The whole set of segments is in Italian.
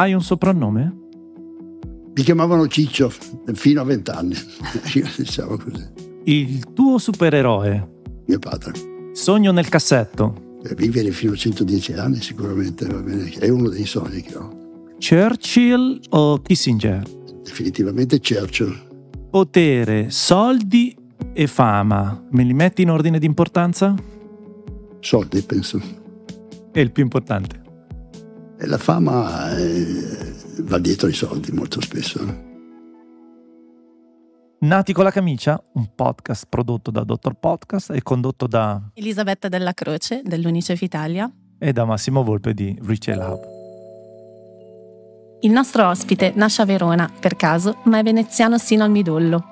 Hai un soprannome? Mi chiamavano Ciccio fino a vent'anni. Io pensavo così. Il tuo supereroe? Mio padre. Sogno nel cassetto? Eh, vivere fino a 110 anni sicuramente, va bene. È uno dei sogni che ho. Churchill o Kissinger? Definitivamente Churchill. Potere, soldi e fama. Me li metti in ordine di importanza? Soldi, penso. È il più importante. La fama eh, va dietro i soldi molto spesso. Eh. Nati con la camicia, un podcast prodotto da Dottor Podcast e condotto da Elisabetta Della Croce dell'Unicef Italia e da Massimo Volpe di Retail Hub. Il nostro ospite nasce a Verona, per caso, ma è veneziano sino al midollo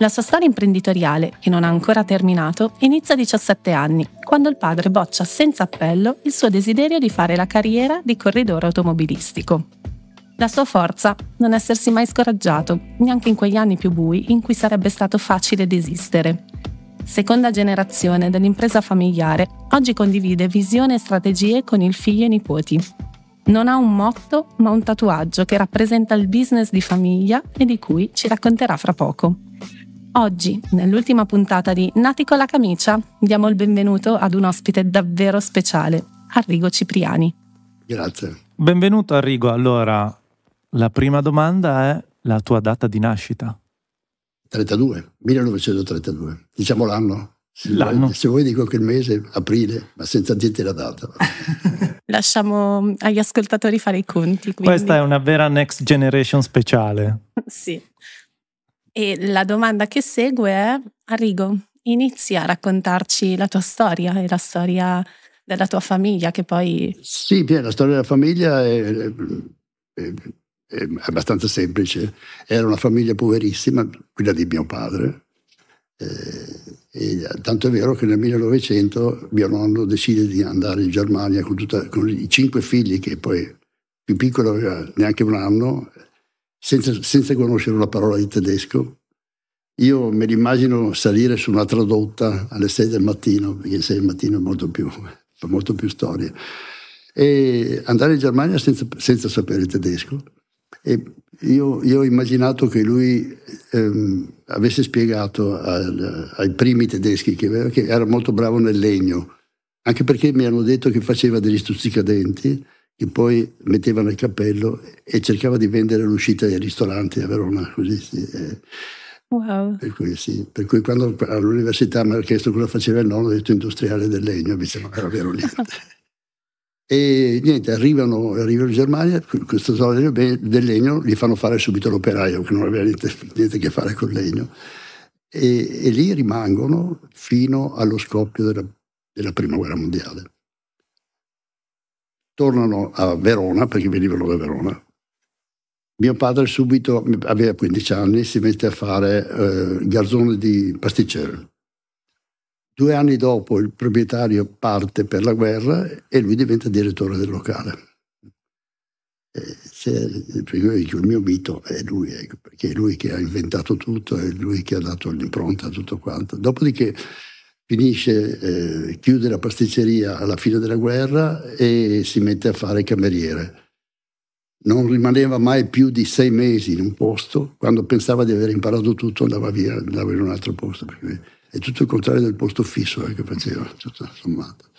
la sua storia imprenditoriale, che non ha ancora terminato, inizia a 17 anni, quando il padre boccia senza appello il suo desiderio di fare la carriera di corridore automobilistico. La sua forza, non essersi mai scoraggiato, neanche in quegli anni più bui in cui sarebbe stato facile desistere. Seconda generazione dell'impresa familiare, oggi condivide visione e strategie con il figlio e i nipoti. Non ha un motto, ma un tatuaggio che rappresenta il business di famiglia e di cui ci racconterà fra poco. Oggi, nell'ultima puntata di Nati con la camicia, diamo il benvenuto ad un ospite davvero speciale, Arrigo Cipriani. Grazie. Benvenuto Arrigo. Allora, la prima domanda è la tua data di nascita. 32, 1932. Diciamo l'anno. Se l'anno. Vuoi, se vuoi dico che il mese, aprile, ma senza dirti la data. Lasciamo agli ascoltatori fare i conti. Quindi. Questa è una vera next generation speciale. sì. E la domanda che segue è, Arrigo, inizia a raccontarci la tua storia e la storia della tua famiglia che poi... Sì, la storia della famiglia è, è, è abbastanza semplice. Era una famiglia poverissima, quella di mio padre, eh, e tanto è vero che nel 1900 mio nonno decide di andare in Germania con, tutta, con i cinque figli, che poi più piccolo aveva neanche un anno, senza, senza conoscere una parola di tedesco. Io me l'immagino salire su una tradotta alle 6 del mattino, perché alle 6 del mattino è molto più, fa molto più storia, e andare in Germania senza, senza sapere il tedesco. E io, io, ho immaginato che lui ehm, avesse spiegato al, ai primi tedeschi che, aveva, che era molto bravo nel legno, anche perché mi hanno detto che faceva degli stuzzicadenti che poi mettevano il cappello e cercava di vendere l'uscita dei ristoranti a Verona. Così, sì, eh. wow. per, cui, sì. per cui, quando all'università mi hanno chiesto cosa faceva il nonno, ho detto industriale del legno, invece non era vero niente. e niente, arrivano, arrivano in Germania, questo soldo del legno gli fanno fare subito l'operaio, che non aveva niente, niente a che fare col legno. E, e, lì rimangono fino allo scoppio della, della prima guerra mondiale tornano a Verona perché venivano da Verona. Mio padre subito, aveva 15 anni, si mette a fare eh, garzone di pasticcere. Due anni dopo il proprietario parte per la guerra e lui diventa direttore del locale. Eh, se, il mio mito è lui, ecco, perché è lui che ha inventato tutto, è lui che ha dato l'impronta a tutto quanto. Dopodiché finisce, eh, chiude la pasticceria alla fine della guerra e si mette a fare cameriere. Non rimaneva mai più di sei mesi in un posto, quando pensava di aver imparato tutto andava via, andava in un altro posto, perché è tutto il contrario del posto fisso eh, che faceva, tutto sommato.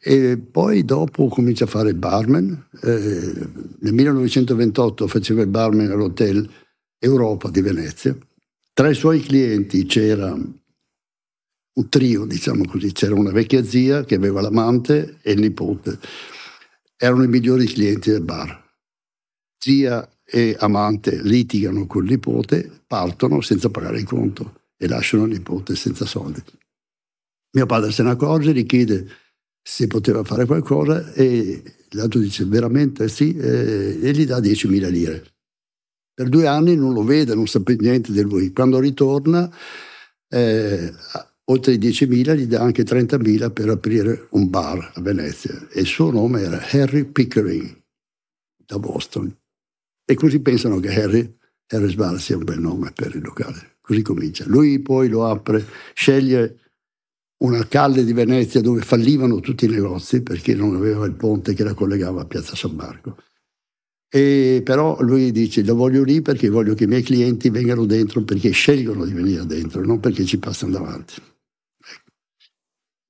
E poi dopo comincia a fare il barman, eh, nel 1928 faceva il barman all'Hotel Europa di Venezia, tra i suoi clienti c'era un trio, diciamo così. C'era una vecchia zia che aveva l'amante e il nipote. Erano i migliori clienti del bar. Zia e amante litigano col nipote, partono senza pagare il conto e lasciano il nipote senza soldi. Mio padre se ne accorge, gli chiede se poteva fare qualcosa e l'altro dice veramente sì e gli dà 10.000 lire. Per due anni non lo vede, non sa niente di lui. Quando ritorna eh, oltre i 10.000 gli dà anche 30.000 per aprire un bar a Venezia e il suo nome era Harry Pickering da Boston. E così pensano che Harry, Harry Bar sia un bel nome per il locale. Così comincia. Lui poi lo apre, sceglie una calle di Venezia dove fallivano tutti i negozi perché non aveva il ponte che la collegava a Piazza San Marco. E però lui dice lo voglio lì perché voglio che i miei clienti vengano dentro perché scelgono di venire dentro, non perché ci passano davanti.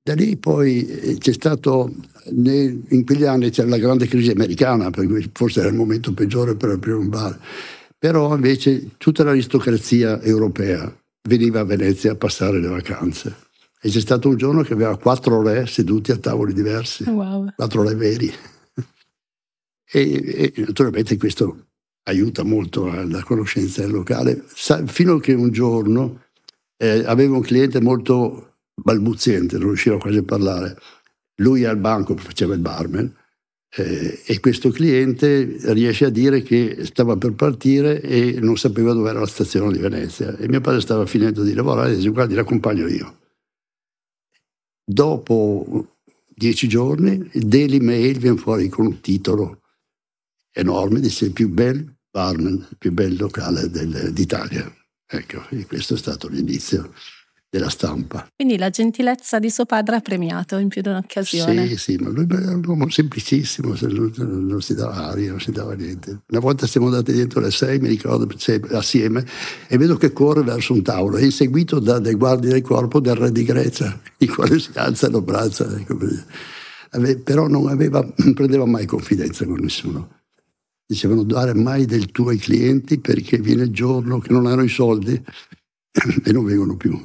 Da lì poi eh, c'è stato, in quegli anni c'era la grande crisi americana, per cui forse era il momento peggiore per aprire un bar, però invece tutta l'aristocrazia europea veniva a Venezia a passare le vacanze. E c'è stato un giorno che aveva quattro re seduti a tavoli diversi, oh, wow. quattro re veri. e, e naturalmente questo aiuta molto alla eh, conoscenza del locale, fino a che un giorno eh, avevo un cliente molto balbuziente, non riusciva quasi a parlare. Lui al banco faceva il barman eh, e questo cliente riesce a dire che stava per partire e non sapeva dove era la stazione di Venezia. E mio padre stava finendo di lavorare e dice guardi, l'accompagno io. Dopo dieci giorni, Daily Mail viene fuori con un titolo enorme, dice il più bel barman, il più bel locale del, d'Italia. Ecco, e questo è stato l'inizio della stampa. Quindi la gentilezza di suo padre ha premiato in più di un'occasione. Sì, sì, ma lui era un uomo semplicissimo, non si dava aria, non si dava niente. Una volta siamo andati dietro alle sei, mi ricordo, assieme, e vedo che corre verso un tavolo, è inseguito da dei guardie del corpo del re di Grecia, i quali si alzano braccia. Ecco. Però non, aveva, non prendeva mai confidenza con nessuno dicevano dare mai del tuo ai clienti perché viene il giorno che non hanno i soldi e non vengono più.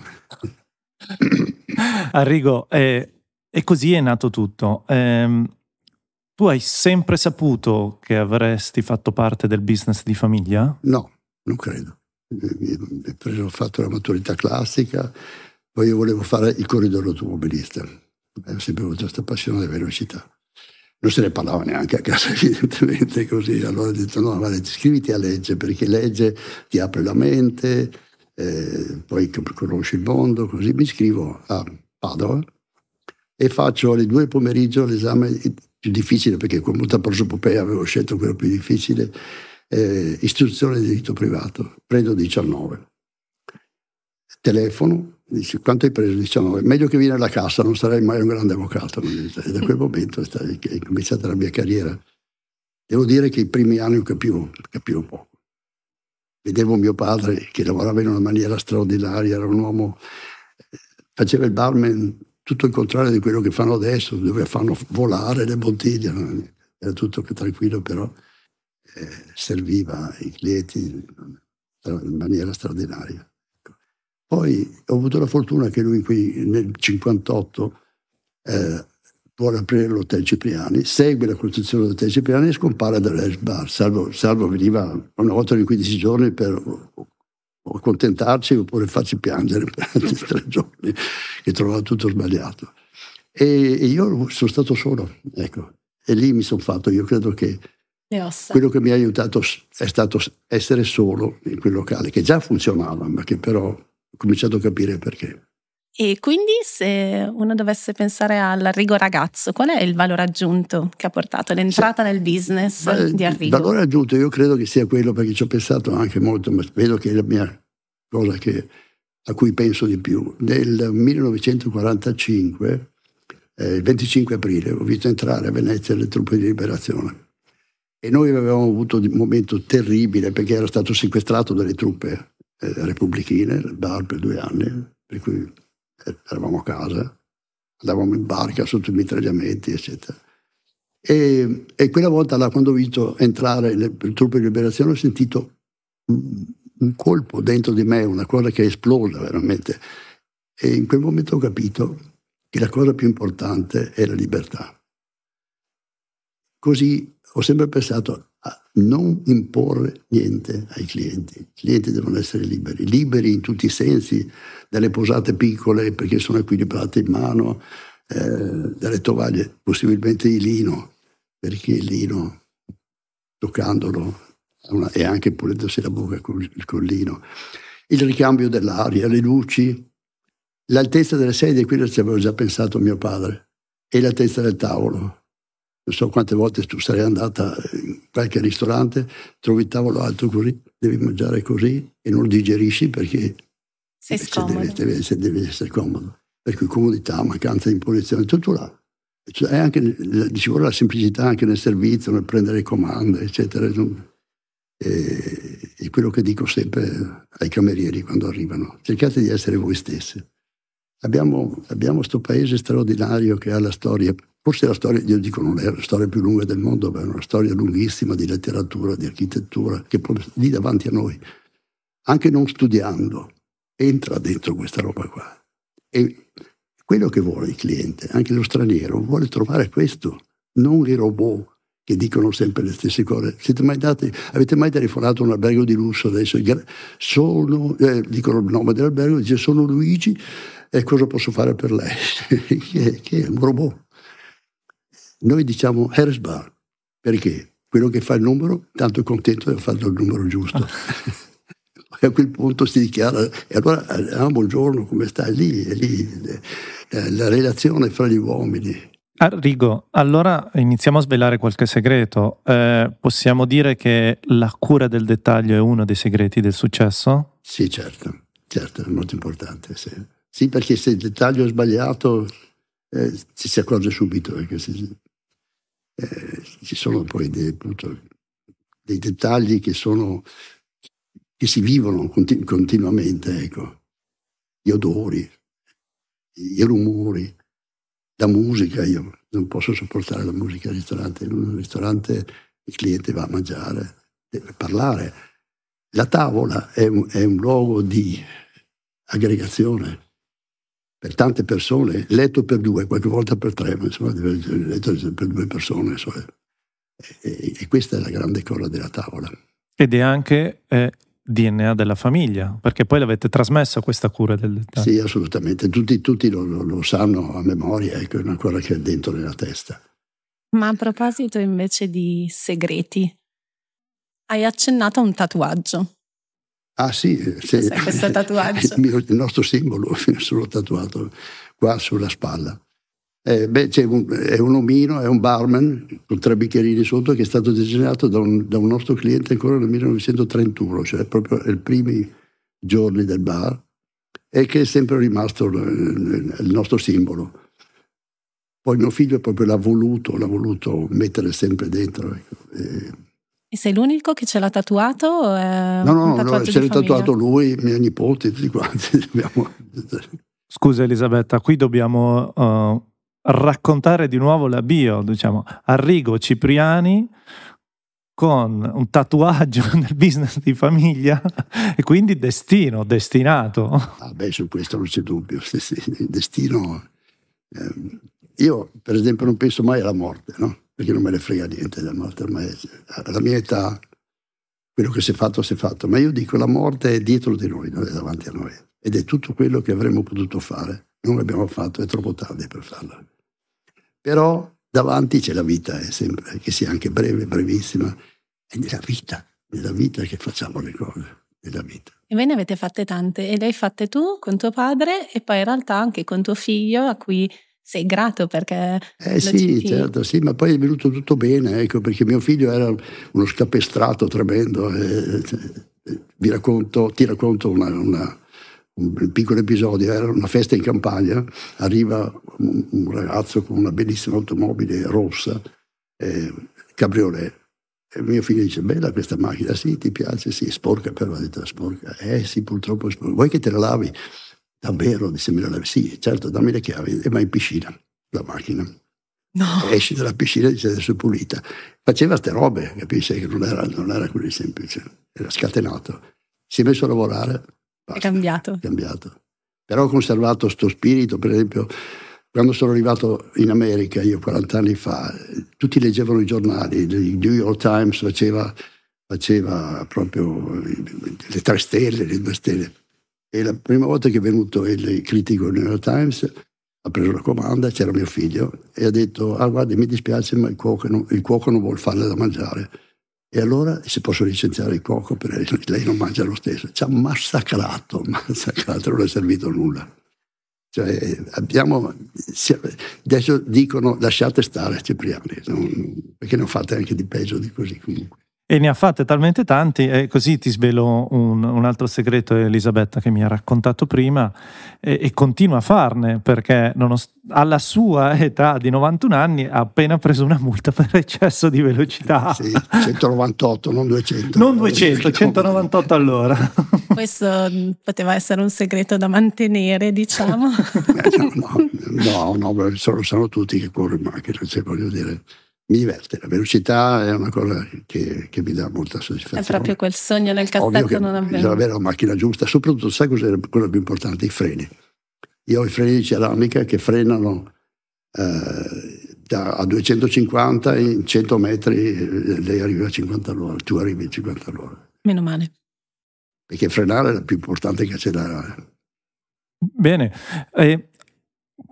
Arrigo, eh, e così è nato tutto. Eh, tu hai sempre saputo che avresti fatto parte del business di famiglia? No, non credo. Ho fatto la maturità classica, poi io volevo fare il corridore automobilista. Ho sempre avuto questa passione della velocità. Non se ne parlava neanche a casa, evidentemente, così. Allora ho detto, no, guarda, iscriviti a legge, perché legge ti apre la mente, eh, poi conosce il mondo, così mi iscrivo a Padova e faccio alle due pomeriggio l'esame più difficile, perché con molta prosopopea avevo scelto quello più difficile, eh, istruzione di diritto privato, prendo 19. Telefono, dice quanto hai preso? 19, meglio che vieni alla cassa, non sarai mai un grande avvocato. E da quel momento è cominciata la mia carriera. Devo dire che i primi anni capivo, capivo poco Vedevo mio padre che lavorava in una maniera straordinaria, era un uomo, eh, faceva il barman tutto il contrario di quello che fanno adesso, dove fanno volare le bottiglie, era tutto tranquillo, però eh, serviva i clienti in maniera straordinaria. Poi ho avuto la fortuna che lui qui nel 58 eh, vuole aprire l'hotel Cipriani, segue la costruzione dell'hotel Cipriani e scompare dall'Ash salvo, salvo veniva una volta ogni 15 giorni per accontentarci oppure farci piangere per altri tre giorni, che trovava tutto sbagliato. E, e io sono stato solo, ecco, e lì mi sono fatto, io credo che quello che mi ha aiutato è stato essere solo in quel locale, che già funzionava, ma che però ho cominciato a capire perché. E quindi se uno dovesse pensare all'Arrigo ragazzo, qual è il valore aggiunto che ha portato l'entrata se, nel business beh, di Arrigo? Il valore aggiunto io credo che sia quello perché ci ho pensato anche molto, ma vedo che è la mia cosa che, a cui penso di più. Nel 1945, eh, il 25 aprile, ho visto entrare a Venezia le truppe di liberazione. E noi avevamo avuto un momento terribile perché era stato sequestrato dalle truppe eh, repubblichine, il per due anni, per cui eravamo a casa, andavamo in barca sotto i mitragliamenti, eccetera. E, e quella volta là, quando ho visto entrare le, le truppe di liberazione, ho sentito un, un colpo dentro di me, una cosa che è esplosa veramente. E in quel momento ho capito che la cosa più importante è la libertà. Così ho sempre pensato, non imporre niente ai clienti. I clienti devono essere liberi, liberi in tutti i sensi, dalle posate piccole perché sono equilibrate in mano, eh, dalle tovaglie, possibilmente di lino, perché il lino, toccandolo, una, e anche pulendosi la bocca con il collino, il ricambio dell'aria, le luci, l'altezza delle sedie, quello ci avevo già pensato mio padre, e l'altezza del tavolo non so quante volte tu sarai andata in qualche ristorante, trovi il tavolo alto così, devi mangiare così e non digerisci perché Sei se deve, deve, se deve, essere comodo. Per cui comodità, mancanza di imposizione, tutto là. Cioè, anche, ci vuole la semplicità anche nel servizio, nel prendere comando, eccetera. E, e quello che dico sempre ai camerieri quando arrivano, cercate di essere voi stessi. Abbiamo questo paese straordinario che ha la storia Forse la storia, io dico, non è la storia più lunga del mondo, ma è una storia lunghissima di letteratura, di architettura, che poi lì davanti a noi, anche non studiando, entra dentro questa roba qua. E quello che vuole il cliente, anche lo straniero, vuole trovare questo, non i robot che dicono sempre le stesse cose. Mai dati, avete mai telefonato a un albergo di lusso adesso? Sono, eh, dicono il nome dell'albergo, dice sono Luigi e cosa posso fare per lei? che, che è un robot noi diciamo Herzbar perché quello che fa il numero, tanto è contento di aver fatto il numero giusto. e a quel punto si dichiara, e allora ah, eh, buongiorno, come stai? Lì, è lì la, eh, eh, la relazione fra gli uomini. Arrigo, ah, allora iniziamo a svelare qualche segreto. Eh, possiamo dire che la cura del dettaglio è uno dei segreti del successo? Sì, certo, certo, è molto importante. Sì, sì perché se il dettaglio è sbagliato eh, ci si accorge subito. Perché si, eh, ci sono poi dei, appunto, dei dettagli che, sono, che si vivono continu- continuamente, ecco. gli odori, i rumori, la musica, io non posso sopportare la musica al ristorante, in un ristorante il cliente va a mangiare, deve parlare. La tavola è un, è un luogo di aggregazione, per tante persone, letto per due, qualche volta per tre, ma insomma, letto per due persone. Insomma. E, e, questa è la grande cosa della tavola. Ed è anche eh, DNA della famiglia, perché poi l'avete trasmessa questa cura del dettaglio. Sì, assolutamente, tutti, tutti lo, lo, lo, sanno a memoria, ecco, è una cosa che è dentro nella testa. Ma a proposito invece di segreti, hai accennato a un tatuaggio. Ah sì, eh, sì. questo tatuaggio. Il, mio, il, nostro simbolo, sono tatuato qua sulla spalla. Eh, beh, un, è un omino, è un barman con tre bicchierini sotto che è stato disegnato da un, da un nostro cliente ancora nel 1931, cioè proprio nei primi giorni del bar, e che è sempre rimasto il nostro simbolo. Poi mio figlio proprio l'ha voluto, l'ha voluto mettere sempre dentro. Ecco. E, e sei l'unico che ce l'ha tatuato? no, no, no, ce l'ha tatuato lui, mia nipote, tutti quanti. Scusa Elisabetta, qui dobbiamo uh, raccontare di nuovo la bio, diciamo, Arrigo Cipriani con un tatuaggio nel business di famiglia e quindi destino, destinato. Ah beh, su questo non c'è dubbio, destino. Eh, io per esempio non penso mai alla morte, no? perché non me ne frega niente della morte ormai. Alla mia età quello che si è fatto si è fatto, ma io dico la morte è dietro di noi, non è davanti a noi ed è tutto quello che avremmo potuto fare, non l'abbiamo fatto, è troppo tardi per farlo. Però davanti c'è la vita, è eh, sempre, che sia anche breve, brevissima, è nella vita, nella vita che facciamo le cose, nella vita. E ve ne avete fatte tante, e le hai fatte tu con tuo padre e poi in realtà anche con tuo figlio a cui sei grato perché... Eh sì, citi. certo, sì, ma poi è venuto tutto bene, ecco, perché mio figlio era uno scapestrato tremendo. E, eh, eh, vi racconto, ti racconto una, una, un piccolo episodio, era una festa in campagna, arriva un, un ragazzo con una bellissima automobile rossa, eh, cabriolet, e mio figlio dice, bella questa macchina, sì, ti piace, sì, sporca però, ha detto, sporca, eh sì, purtroppo è sporca, vuoi che te la lavi? Davvero? Mi sembra sì, certo, dammi le chiavi e vai in piscina, la macchina. No. Esci dalla piscina e dice adesso è pulita. Faceva ste robe, capisci? Che non era, non era così semplice, era scatenato. Si è messo a lavorare. Basta. È cambiato. È cambiato. Però ho conservato questo spirito, per esempio, quando sono arrivato in America, io 40 anni fa, tutti leggevano i giornali, il New York Times faceva, faceva proprio le tre stelle, le due stelle. E la prima volta che è venuto il critico del New York Times, ha preso la comanda, c'era mio figlio, e ha detto, ah guarda, mi dispiace, ma il cuoco non, il cuoco non vuole farle da mangiare. E allora si possono licenziare il cuoco perché lei non mangia lo stesso. Ci ha massacrato, massacrato, non è servito nulla. Cioè, abbiamo, adesso dicono lasciate stare Cipriani, non, perché ne ho fatte anche di peggio di così comunque e ne ha fatte talmente tanti, e così ti svelo un, un altro segreto Elisabetta che mi ha raccontato prima e, e continua a farne perché nonost- alla sua età di 91 anni ha appena preso una multa per eccesso di velocità. Eh, sì, 198, non 200. Non 200, 198 all'ora. Questo mm, poteva essere un segreto da mantenere, diciamo. Eh, no, no, no, no sono, sono tutti che corrono in macchina, cioè, voglio dire mi diverte, la velocità è una cosa che, che, mi dà molta soddisfazione. È proprio quel sogno nel castello non avviene. Bisogna avere la macchina giusta, soprattutto sai cosa è quello più importante? I freni. Io ho i freni di ceramica che frenano eh, da, a 250 in 100 metri eh, lei arriva a 50 all'ora, tu arrivi a 50 all'ora. Meno male. Perché frenare è la più importante che c'è da... Bene, eh,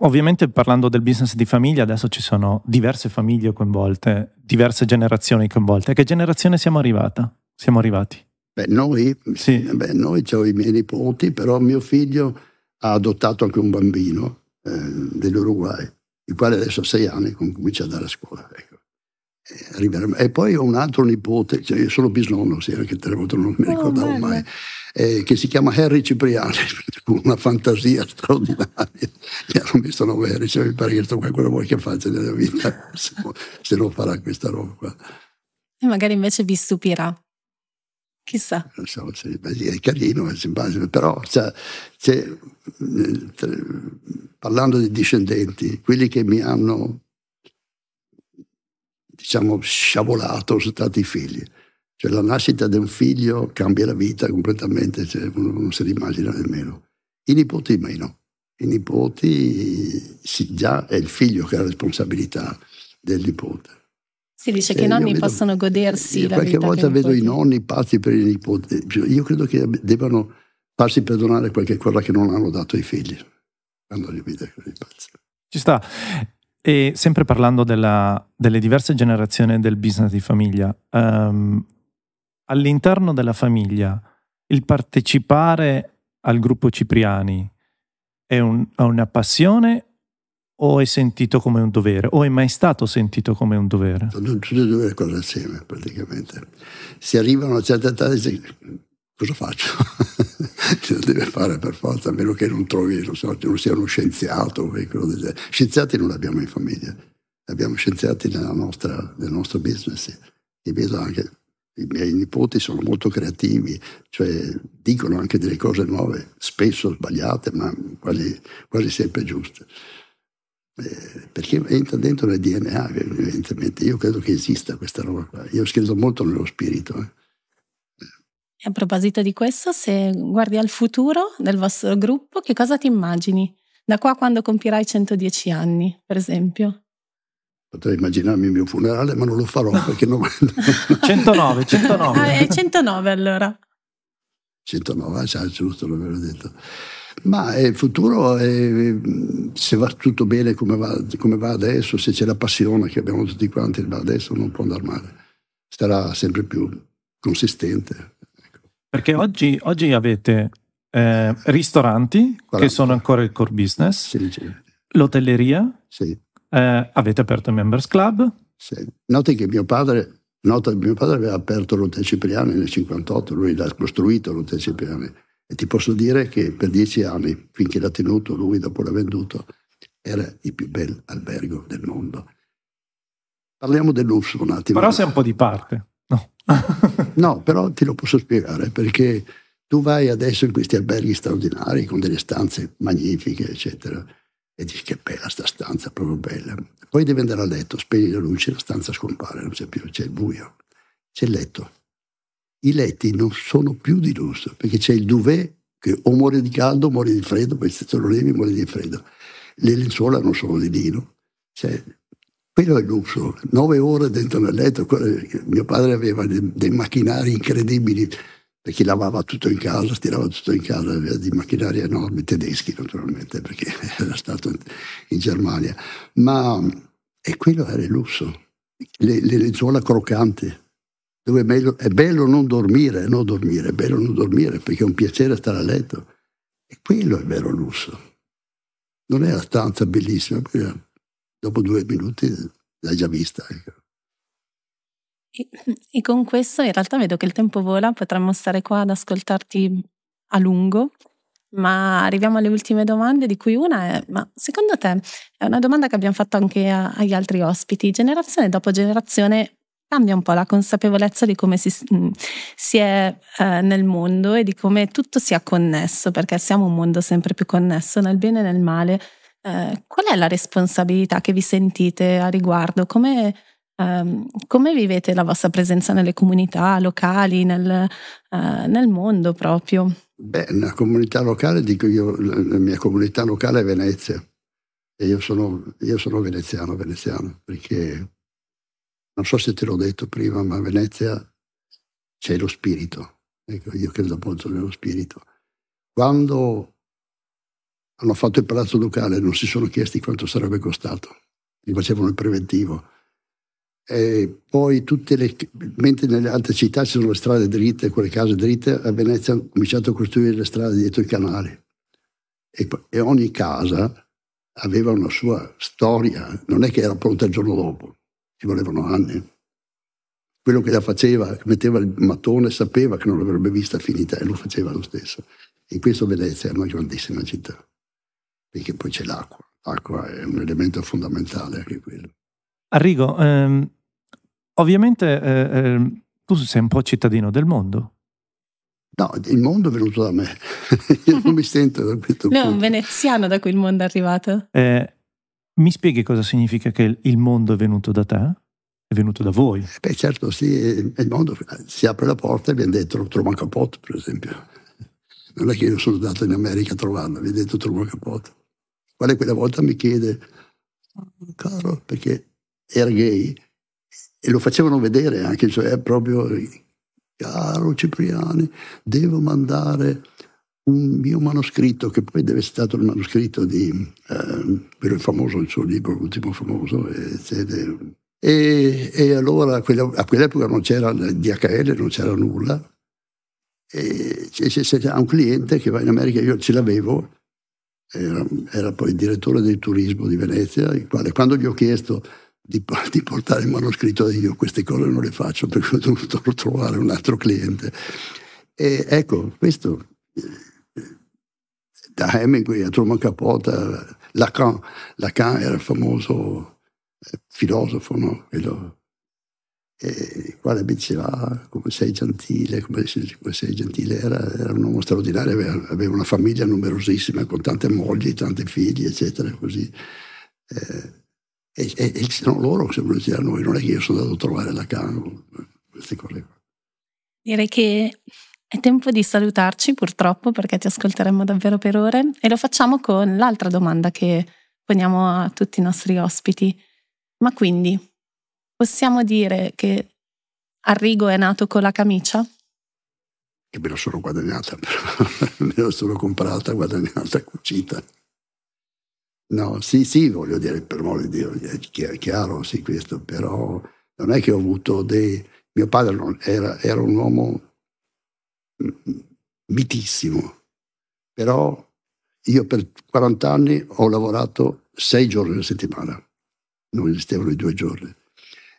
Ovviamente parlando del business di famiglia, adesso ci sono diverse famiglie coinvolte, diverse generazioni coinvolte. A che generazione siamo arrivata? Siamo arrivati? Beh, noi, sì. beh, noi ho i miei nipoti, però mio figlio ha adottato anche un bambino eh, dell'Uruguay, il quale adesso ha sei anni e comincia ad andare a scuola. Ecco. Eh, e, poi ho un altro nipote, cioè sono bisnonno, sì, anche tre volte non mi oh, ricordavo oh, mai eh, che si chiama Harry Cipriani, una fantasia straordinaria. Mi hanno messo nome Harry, cioè, mi pare che qualcuno vuoi che faccia nella vita, se, se non farà questa roba qua. E magari invece vi stupirà. Chissà. Non so, è carino, è simpatico, però cioè, cioè, parlando di discendenti, quelli che mi hanno diciamo sciavolato sono stati i figli. Cioè la nascita di un figlio cambia la vita completamente, cioè, non se l'immagina nemmeno. I nipoti meno. I nipoti sì, già è il figlio che ha la responsabilità del nipote. Si dice e che i eh, nonni vedo, possono godersi la qualche vita. Qualche volta vedo i nonni pazzi per i nipoti. Cioè, io credo che debbano farsi perdonare qualche cosa che non hanno dato ai figli. Quando li vede così pazzi. Ci sta. E sempre parlando della, delle diverse generazioni del business di famiglia, um, all'interno della famiglia il partecipare al gruppo Cipriani è, un, è una passione o è sentito come un dovere? O è mai stato sentito come un dovere? Sono tutte e due le cose assieme praticamente. Si arrivano a una certa età e dici cosa faccio? Ce lo deve fare per forza, a meno che non trovi, non, so, non sia uno scienziato. Scienziati non abbiamo in famiglia, abbiamo scienziati nostra, nel nostro business. Sì. vedo anche i miei nipoti sono molto creativi, cioè dicono anche delle cose nuove, spesso sbagliate, ma quasi, quasi sempre giuste. Eh, perché entra dentro nel DNA, evidentemente. Io credo che esista questa roba qua. Io credo molto nello spirito. Eh. E a proposito di questo, se guardi al futuro del vostro gruppo, che cosa ti immagini? Da qua quando compirai 110 anni, per esempio? Potrei immaginarmi il mio funerale, ma non lo farò perché non... 109, 109. Ah, è 109 allora. 109, cioè, ah, giusto, l'avevo detto. Ma eh, il futuro, è, eh, se va tutto bene come va, come va, adesso, se c'è la passione che abbiamo tutti quanti, va adesso non può andare male. Sarà sempre più consistente. Ecco. Perché oggi, oggi avete eh, ristoranti, 40. che sono ancora il core business, sì, sì. l'hotelleria, sì. Eh, avete aperto il Members Club? Sì. Noti che mio padre, nota, mio padre aveva aperto l'Hotel Cipriani nel 58, lui l'ha costruito l'Hotel Cipriani e ti posso dire che per dieci anni, finché l'ha tenuto lui dopo l'ha venduto, era il più bel albergo del mondo. Parliamo del lusso un attimo. Però sei un po' di parte. No. no, però te lo posso spiegare perché tu vai adesso in questi alberghi straordinari con delle stanze magnifiche, eccetera e dici che bella sta stanza, proprio bella. Poi devi andare a letto, spegni la luce, la stanza scompare, non c'è più, c'è il buio, c'è il letto. I letti non sono più di lusso, perché c'è il duvet che o muore di caldo o muore di freddo, poi se te lo levi muore di freddo. Le lenzuola non sono di lino, cioè, quello è lusso. Nove ore dentro nel letto, mio padre aveva dei macchinari incredibili, perché lavava tutto in casa, stirava tutto in casa, di macchinari enormi, tedeschi naturalmente, perché era stato in Germania. Ma e quello era il lusso, le, le lenzuola croccanti, dove è, meglio, è bello non dormire, non dormire, è bello non dormire, perché è un piacere stare a letto. E quello è il vero lusso. Non è la stanza bellissima, eh, dopo due minuti l'hai già vista. Ecco. E, e con questo in realtà vedo che il tempo vola, potremmo stare qua ad ascoltarti a lungo, ma arriviamo alle ultime domande, di cui una è, ma secondo te, è una domanda che abbiamo fatto anche a, agli altri ospiti, generazione dopo generazione cambia un po' la consapevolezza di come si, mm, si è eh, nel mondo e di come tutto sia connesso, perché siamo un mondo sempre più connesso nel bene e nel male. Eh, qual è la responsabilità che vi sentite a riguardo? Come Um, come vivete la vostra presenza nelle comunità locali, nel, uh, nel mondo proprio? Beh, nella comunità locale, dico io, la mia comunità locale è Venezia. E io sono, io sono veneziano, veneziano, perché non so se te l'ho detto prima, ma a Venezia c'è lo spirito. Ecco, io credo molto nello spirito. Quando hanno fatto il palazzo ducale non si sono chiesti quanto sarebbe costato, gli facevano il preventivo e poi tutte le, mentre nelle altre città ci sono le strade dritte, quelle case dritte, a Venezia hanno cominciato a costruire le strade dietro il canale. E, e ogni casa aveva una sua storia, non è che era pronta il giorno dopo, ci volevano anni. Quello che la faceva, metteva il mattone, sapeva che non l'avrebbe vista finita e lo faceva lo stesso. E questo Venezia è una grandissima città, perché poi c'è l'acqua, l'acqua è un elemento fondamentale anche quello. Arrigo, ehm, ovviamente eh, ehm, tu sei un po' cittadino del mondo. No, il mondo è venuto da me. Io non mi sento da questo no, punto. No, un veneziano da cui il mondo è arrivato. Eh, mi spieghi cosa significa che il mondo è venuto da te? È venuto da voi? Beh, certo, sì. Il mondo si apre la porta e viene detto Truman Capote, per esempio. Non è che io sono andato in America a trovarlo, viene detto Truman Capote. Guarda, quella volta mi chiede, caro, perché era gay e lo facevano vedere anche, cioè proprio caro Cipriani, devo mandare un mio manoscritto che poi deve essere stato il manoscritto di eh, quello famoso, il suo libro, l'ultimo famoso, eccetera. E, e, allora a, quell'epoca non c'era DHL, non c'era nulla. E se, un cliente che va in America, io ce l'avevo, era, era poi il direttore del turismo di Venezia, il quale quando gli ho chiesto di, di, portare il manoscritto e io queste cose non le faccio perché ho dovuto trovare un altro cliente. E ecco, questo eh, da Hemingway a Truman Capota, Lacan, Lacan era il famoso eh, filosofo, no? Quello, il quale diceva ah, come sei gentile, come sei, come sei gentile, era, era, un uomo straordinario, aveva, aveva, una famiglia numerosissima con tante mogli, tanti figli, eccetera, così. Eh, e, e, e sono loro che sono dire a noi, non è che io sono andato a trovare la Cano, queste cose qua. Direi che è tempo di salutarci purtroppo perché ti ascolteremo davvero per ore e lo facciamo con l'altra domanda che poniamo a tutti i nostri ospiti. Ma quindi possiamo dire che Arrigo è nato con la camicia? Che me la sono guadagnata, me la sono comprata, guadagnata, cucita. No, sì, sì, voglio dire, per modo di dire, è chiaro, sì, questo, però non è che ho avuto dei... Mio padre non, era, era, un uomo mm, mitissimo, però io per 40 anni ho lavorato sei giorni alla settimana, non esistevano i due giorni.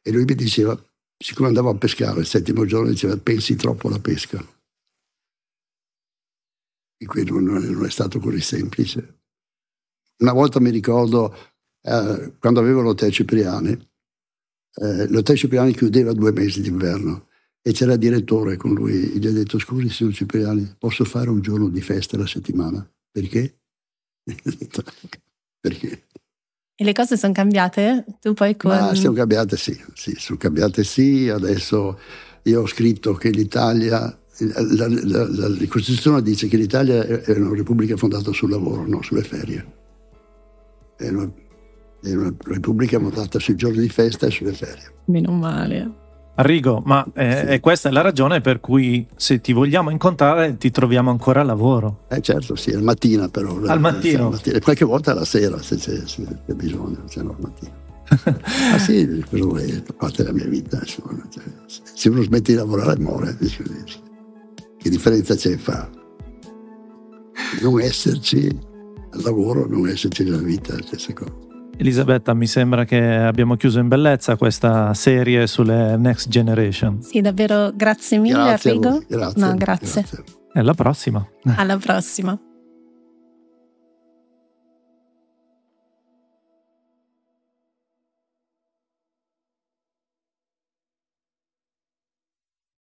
E lui mi diceva, siccome andavo a pescare il settimo giorno, diceva pensi troppo alla pesca. E qui non, non è stato così semplice una volta mi ricordo, eh, quando avevo l'hotel Cipriani, eh, l'hotel Cipriani chiudeva due mesi d'inverno e c'era il direttore con lui. Gli ha detto, scusi signor Cipriani, posso fare un giorno di festa la settimana? Perché? Perché? E le cose sono cambiate? Tu poi con... Ma sono cambiate sì, sì, sono cambiate sì. Adesso io ho scritto che l'Italia, la, la, la, la Costituzione dice che l'Italia è una repubblica fondata sul lavoro, non sulle ferie. È una, è una repubblica votata sui giorni di festa e sulle ferie. Meno male. Arrigo, ma eh, sì. questa è la ragione per cui se ti vogliamo incontrare ti troviamo ancora a lavoro. Eh certo, sì, al mattina però. Al mattino. Al mattino. Qualche volta alla sera se c'è, se c'è bisogno, se no al mattino. ah sì, cosa vuoi, fa parte della mia vita. Insomma. Cioè, se uno smette di lavorare muore. Eh, che differenza c'è fra Non esserci al lavoro non esserci nella vita, la stessa cosa. Elisabetta, mi sembra che abbiamo chiuso in bellezza questa serie sulle Next Generation. Sì, davvero grazie mille grazie Arrigo. Grazie, no, grazie. grazie. alla prossima. Alla prossima.